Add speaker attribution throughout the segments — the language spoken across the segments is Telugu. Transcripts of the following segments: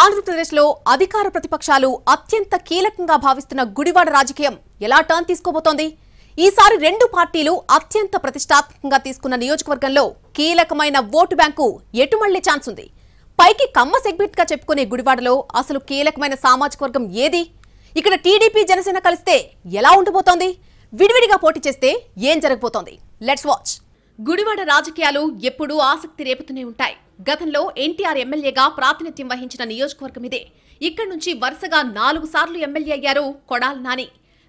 Speaker 1: ఆంధ్రప్రదేశ్లో అధికార ప్రతిపక్షాలు అత్యంత కీలకంగా భావిస్తున్న గుడివాడ రాజకీయం ఎలా టర్న్ తీసుకోబోతోంది ఈసారి రెండు పార్టీలు అత్యంత ప్రతిష్టాత్మకంగా తీసుకున్న నియోజకవర్గంలో కీలకమైన ఓటు బ్యాంకు ఎటుమళ్లే ఛాన్స్ ఉంది పైకి కమ్మ సెగ్మెంట్గా చెప్పుకునే గుడివాడలో అసలు కీలకమైన సామాజిక వర్గం ఏది ఇక్కడ టీడీపీ జనసేన కలిస్తే ఎలా ఉండబోతోంది విడివిడిగా పోటీ చేస్తే ఏం జరగబోతోంది లెట్స్ వాచ్ గుడివాడ రాజకీయాలు ఎప్పుడూ ఆసక్తి రేపుతూనే ఉంటాయి గతంలో ఎన్టీఆర్ ఎమ్మెల్యేగా ప్రాతినిధ్యం వహించిన నియోజకవర్గం ఇదే ఇక్కడి నుంచి వరుసగా నాలుగు సార్లు ఎమ్మెల్యే అయ్యారు కొడాల్ నాని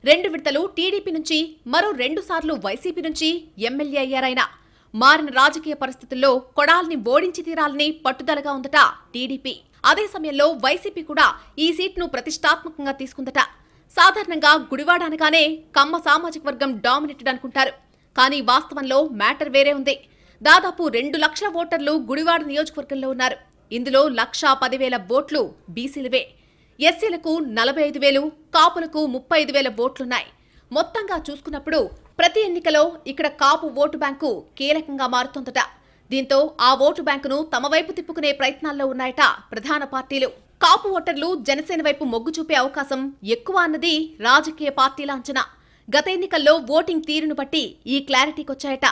Speaker 1: రెండు విడతలు టీడీపీ నుంచి మరో రెండు సార్లు వైసీపీ నుంచి ఎమ్మెల్యే అయ్యారాయన మారిన రాజకీయ పరిస్థితుల్లో కొడాల్ని ఓడించి తీరాలని పట్టుదలగా ఉందట టీడీపీ అదే సమయంలో వైసీపీ కూడా ఈ సీట్ను ప్రతిష్టాత్మకంగా తీసుకుందట సాధారణంగా గుడివాడ అనగానే కమ్మ సామాజిక వర్గం డామినేటెడ్ అనుకుంటారు కానీ వాస్తవంలో మ్యాటర్ వేరే ఉంది దాదాపు రెండు లక్షల ఓటర్లు గుడివాడ నియోజకవర్గంలో ఉన్నారు ఇందులో లక్ష పదివేల ఓట్లు బీసీలవే ఎస్సీలకు నలభై ఐదు వేలు కాపులకు ముప్పై ఐదు వేల ఓట్లున్నాయి మొత్తంగా చూసుకున్నప్పుడు ప్రతి ఎన్నికలో ఇక్కడ కాపు ఓటు బ్యాంకు కీలకంగా మారుతుందట దీంతో ఆ ఓటు బ్యాంకును తమ వైపు తిప్పుకునే ప్రయత్నాల్లో ఉన్నాయట ప్రధాన పార్టీలు కాపు ఓటర్లు జనసేన వైపు మొగ్గు చూపే అవకాశం ఎక్కువ అన్నది రాజకీయ పార్టీల అంచనా గత ఎన్నికల్లో ఓటింగ్ తీరును బట్టి ఈ క్లారిటీకొచ్చాయట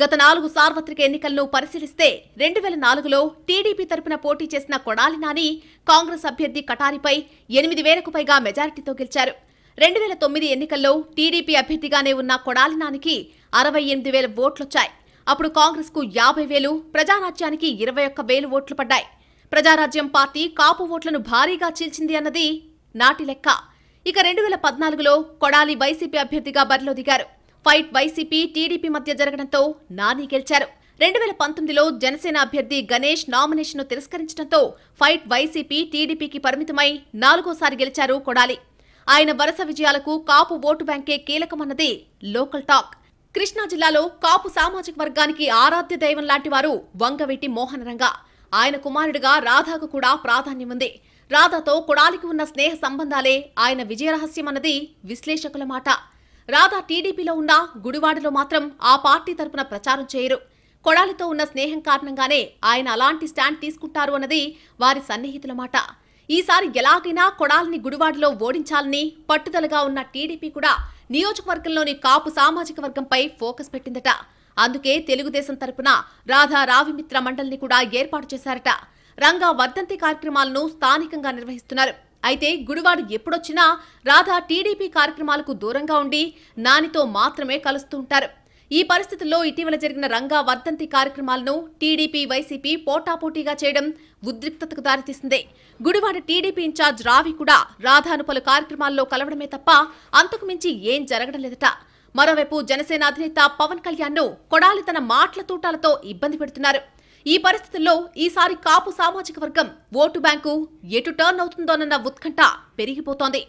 Speaker 1: గత నాలుగు సార్వత్రిక ఎన్నికలను పరిశీలిస్తే రెండు వేల నాలుగులో టీడీపీ తరపున పోటీ చేసిన కొడాలి నాని కాంగ్రెస్ అభ్యర్థి కటారిపై ఎనిమిది వేలకు పైగా మెజారిటీతో గెలిచారు రెండు వేల తొమ్మిది ఎన్నికల్లో టీడీపీ అభ్యర్థిగానే ఉన్న కొడాలి నానికి అరవై ఎనిమిది వేల ఓట్లొచ్చాయి అప్పుడు కాంగ్రెస్కు యాభై వేలు ప్రజారాజ్యానికి ఇరవై ఒక్క వేలు ఓట్లు పడ్డాయి ప్రజారాజ్యం పార్టీ కాపు ఓట్లను భారీగా చీల్చింది అన్నది నాటి లెక్క ఇక రెండు వేల పద్నాలుగులో కొడాలి వైసీపీ అభ్యర్థిగా బరిలో దిగారు ఫైట్ వైసీపీ టీడీపీ మధ్య జరగడంతో నాని గెలిచారు రెండు వేల పంతొమ్మిదిలో జనసేన అభ్యర్థి గణేష్ నామినేషన్ను తిరస్కరించడంతో ఫైట్ వైసీపీ టీడీపీకి పరిమితమై నాలుగోసారి గెలిచారు కొడాలి ఆయన వరుస విజయాలకు కాపు ఓటు బ్యాంకే కీలకమన్నది లోకల్ టాక్ కృష్ణా జిల్లాలో కాపు సామాజిక వర్గానికి ఆరాధ్య దైవం లాంటి వారు వంగవీటి మోహనరంగ ఆయన కుమారుడిగా రాధాకు కూడా ప్రాధాన్యం ఉంది రాధాతో కొడాలికి ఉన్న స్నేహ సంబంధాలే ఆయన విజయరహస్యమన్నది విశ్లేషకుల మాట రాధా టీడీపీలో ఉన్నా గుడివాడలో మాత్రం ఆ పార్టీ తరపున ప్రచారం చేయరు కొడాలితో ఉన్న స్నేహం కారణంగానే ఆయన అలాంటి స్టాండ్ తీసుకుంటారు అన్నది వారి సన్నిహితుల మాట ఈసారి ఎలాగైనా కొడాలిని గుడివాడలో ఓడించాలని పట్టుదలగా ఉన్న టీడీపీ కూడా నియోజకవర్గంలోని కాపు సామాజిక వర్గంపై ఫోకస్ పెట్టిందట అందుకే తెలుగుదేశం తరపున రాధా రావిమిత్ర మండలిని కూడా ఏర్పాటు చేశారట రంగా వర్ధంతి కార్యక్రమాలను స్థానికంగా నిర్వహిస్తున్నారు అయితే గుడివాడు ఎప్పుడొచ్చినా రాధా టీడీపీ కార్యక్రమాలకు దూరంగా ఉండి నానితో మాత్రమే కలుస్తుంటారు ఈ పరిస్థితుల్లో ఇటీవల జరిగిన రంగా వర్ధంతి కార్యక్రమాలను టీడీపీ వైసీపీ పోటాపోటీగా చేయడం ఉద్రిక్తతకు దారితీసింది గుడివాడ టీడీపీ ఇన్ఛార్జ్ రావి కూడా రాధాను పలు కార్యక్రమాల్లో కలవడమే తప్ప అంతకు మించి ఏం జరగడం లేదట మరోవైపు జనసేన అధినేత పవన్ కళ్యాణ్ ను కొడాలి తన మాటల తూటాలతో ఇబ్బంది పెడుతున్నారు ఈ పరిస్థితుల్లో ఈసారి కాపు సామాజిక వర్గం ఓటు బ్యాంకు ఎటు టర్న్ అవుతుందోనన్న ఉత్కంఠ పెరిగిపోతోంది